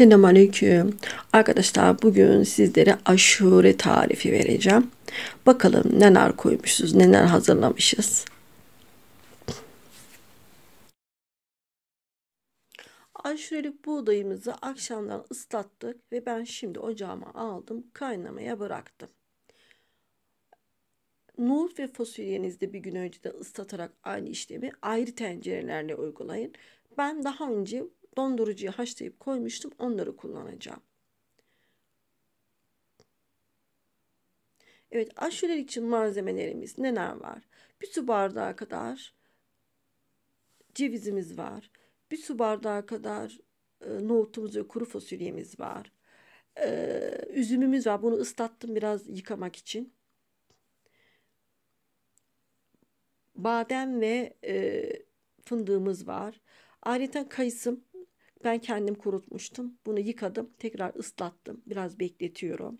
aleyküm Arkadaşlar bugün sizlere aşure tarifi vereceğim. Bakalım neler koymuşuz, neler hazırlamışız. Aşurelik buğdayımızı akşamdan ıslattık ve ben şimdi ocağıma aldım, kaynamaya bıraktım. Nohut ve fasulyenizde bir gün önce de ıslatarak aynı işlemi ayrı tencerelerle uygulayın. Ben daha önce dondurucuya haşlayıp koymuştum. Onları kullanacağım. Evet aşurelik için malzemelerimiz neler var? Bir su bardağı kadar cevizimiz var. Bir su bardağı kadar e, nohutumuz ve kuru fasulyemiz var. E, üzümümüz var. Bunu ıslattım biraz yıkamak için. Badem ve e, fındığımız var. Ayrıca kayısım ben kendim kurutmuştum. Bunu yıkadım. Tekrar ıslattım. Biraz bekletiyorum.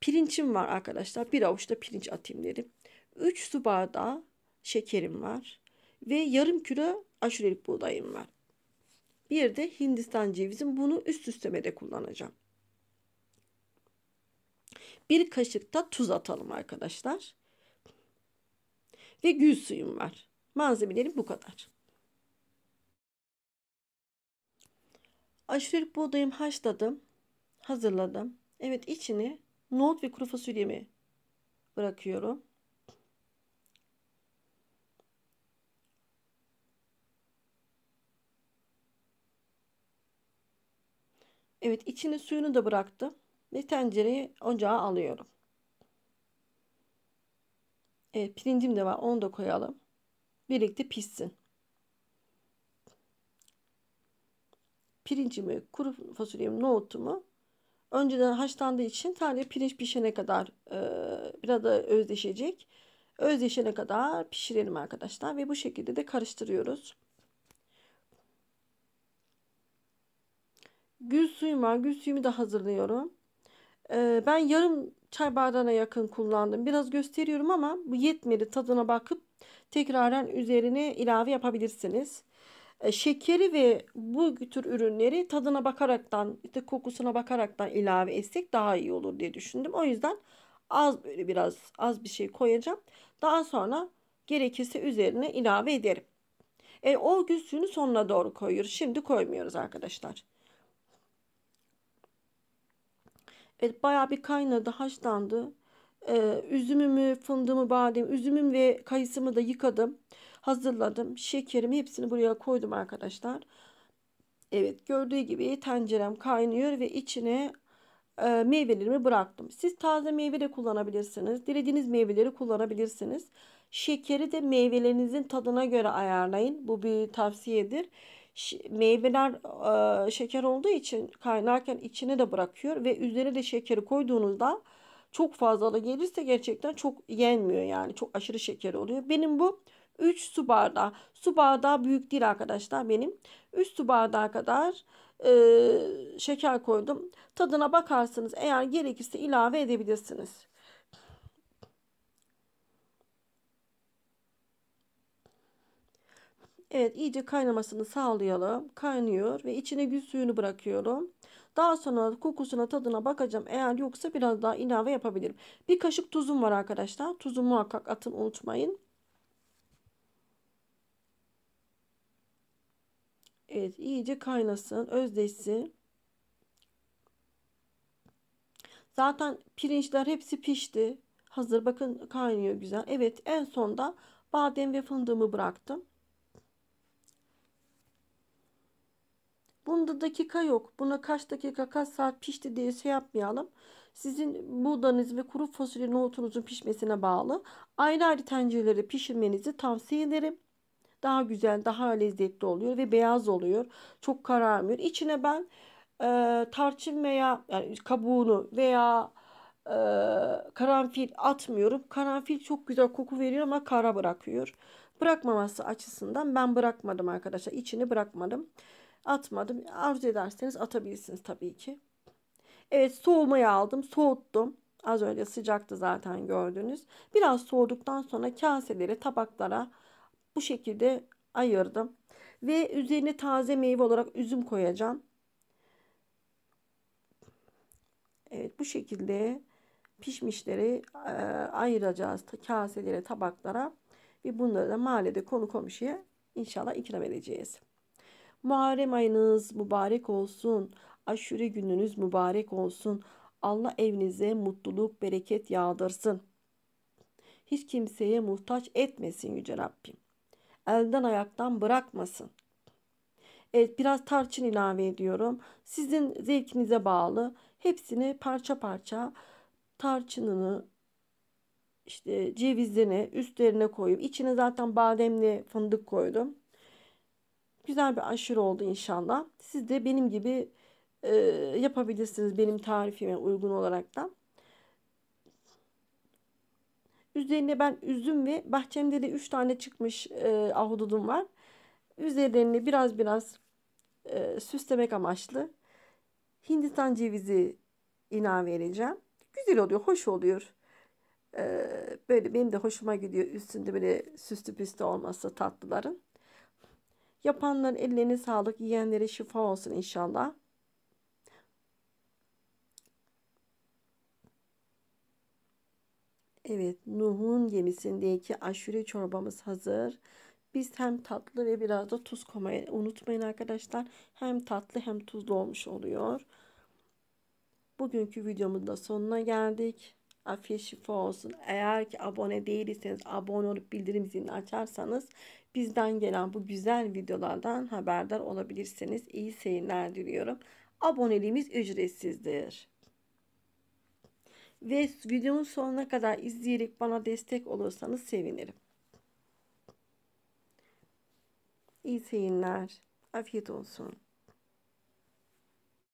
Pirinçim var arkadaşlar. Bir avuçta pirinç atayım dedim. 3 su bardağı şekerim var. Ve yarım kilo aşurelik buğdayım var. Bir de Hindistan cevizim. Bunu üst üsteme de kullanacağım. Bir kaşık da tuz atalım arkadaşlar. Ve gül suyum var. Malzemelerim bu kadar. aşurelik buğdayımı haşladım. Hazırladım. Evet içini nohut ve kuru fasulyemi bırakıyorum. Evet içini suyunu da bıraktım ve tencereyi ocağa alıyorum. Evet pirincim de var onu da koyalım. Birlikte pişsin. pirincimi, kuru fasulyemi, nohutumu önceden haşlandığı için sadece pirinç pişene kadar e, biraz da özdeşecek. Özdeşene kadar pişirelim arkadaşlar ve bu şekilde de karıştırıyoruz. Gül suyum var. Gül suyumu da hazırlıyorum. Ee, ben yarım çay bardağına yakın kullandım. Biraz gösteriyorum ama bu yetmedi. Tadına bakıp tekrardan üzerine ilave yapabilirsiniz. E, şekeri ve bu tür ürünleri tadına bakaraktan, işte kokusuna bakaraktan ilave etsek daha iyi olur diye düşündüm. O yüzden az böyle biraz az bir şey koyacağım. Daha sonra gerekirse üzerine ilave ederim. E, o güsünü sonuna doğru koyuyoruz. Şimdi koymuyoruz arkadaşlar. Evet bayağı bir kaynadı, haşlandı. Ee, üzümümü, fındığımı, badem, üzümüm ve kayısımı da yıkadım hazırladım. Şekerimi hepsini buraya koydum arkadaşlar. Evet gördüğü gibi tencerem kaynıyor ve içine e, meyvelerimi bıraktım. Siz taze meyve de kullanabilirsiniz. Dilediğiniz meyveleri kullanabilirsiniz. Şekeri de meyvelerinizin tadına göre ayarlayın. Bu bir tavsiyedir. Meyveler e, şeker olduğu için kaynarken içine de bırakıyor ve üzerine de şekeri koyduğunuzda çok fazla da gelirse gerçekten çok yenmiyor yani çok aşırı şeker oluyor. Benim bu 3 su bardağı. Su bardağı büyük değil arkadaşlar benim. 3 su bardağı kadar e, şeker koydum. Tadına bakarsınız. Eğer gerekirse ilave edebilirsiniz. Evet iyice kaynamasını sağlayalım. Kaynıyor ve içine gül suyunu bırakıyorum. Daha sonra kokusuna tadına bakacağım. Eğer yoksa biraz daha ilave yapabilirim. Bir kaşık tuzum var arkadaşlar. Tuzu muhakkak atın unutmayın. Evet iyice kaynasın özdeşsin. Zaten pirinçler hepsi pişti. Hazır bakın kaynıyor güzel. Evet en sonda badem ve fındığımı bıraktım. Bunda dakika yok. Buna kaç dakika kaç saat pişti diye şey yapmayalım. Sizin buğdanız ve kuru fasulye nohutunuzun pişmesine bağlı. Ayrı ayrı tencerelere pişirmenizi tavsiye ederim daha güzel, daha lezzetli oluyor ve beyaz oluyor. Çok kararmıyor. İçine ben e, tarçın veya yani kabuğunu veya e, karanfil atmıyorum. Karanfil çok güzel koku veriyor ama kara bırakıyor. Bırakmaması açısından ben bırakmadım arkadaşlar. İçini bırakmadım. Atmadım. Arzu ederseniz atabilirsiniz tabii ki. Evet soğumaya aldım. Soğuttum. Az önce sıcaktı zaten gördünüz. Biraz soğuduktan sonra kaselere, tabaklara bu şekilde ayırdım. Ve üzerine taze meyve olarak üzüm koyacağım. Evet bu şekilde pişmişleri e, ayıracağız kaselere, tabaklara ve bunları da mahallede konu komşuya inşallah ikram edeceğiz. Muharrem ayınız mübarek olsun. Aşure gününüz mübarek olsun. Allah evinize mutluluk, bereket yağdırsın. Hiç kimseye muhtaç etmesin Yüce Rabbim elden ayaktan bırakmasın. Evet biraz tarçın ilave ediyorum. Sizin zevkinize bağlı. Hepsini parça parça tarçınını işte cevizini üstlerine koyup içine zaten bademli fındık koydum. Güzel bir aşırı oldu inşallah. Siz de benim gibi e, yapabilirsiniz benim tarifime uygun olarak da. Üzerine ben üzüm ve bahçemde de 3 tane çıkmış e, ahududum var. Üzerlerini biraz biraz e, süslemek amaçlı Hindistan cevizi ilave vereceğim. Güzel oluyor, hoş oluyor. E, böyle benim de hoşuma gidiyor üstünde böyle süslü püslü olması tatlıların. Yapanların ellerine sağlık, yiyenlere şifa olsun inşallah. Evet, Nuh'un gemisindeki aşure çorbamız hazır. Biz hem tatlı ve biraz da tuz koymayı unutmayın arkadaşlar. Hem tatlı hem tuzlu olmuş oluyor. Bugünkü videomuzun da sonuna geldik. Afiyet şifa olsun. Eğer ki abone değilseniz abone olup bildirim zilini açarsanız bizden gelen bu güzel videolardan haberdar olabilirsiniz. İyi seyirler diliyorum. Aboneliğimiz ücretsizdir ve videomun sonuna kadar izleyerek bana destek olursanız sevinirim. İyi seyirler. Afiyet olsun.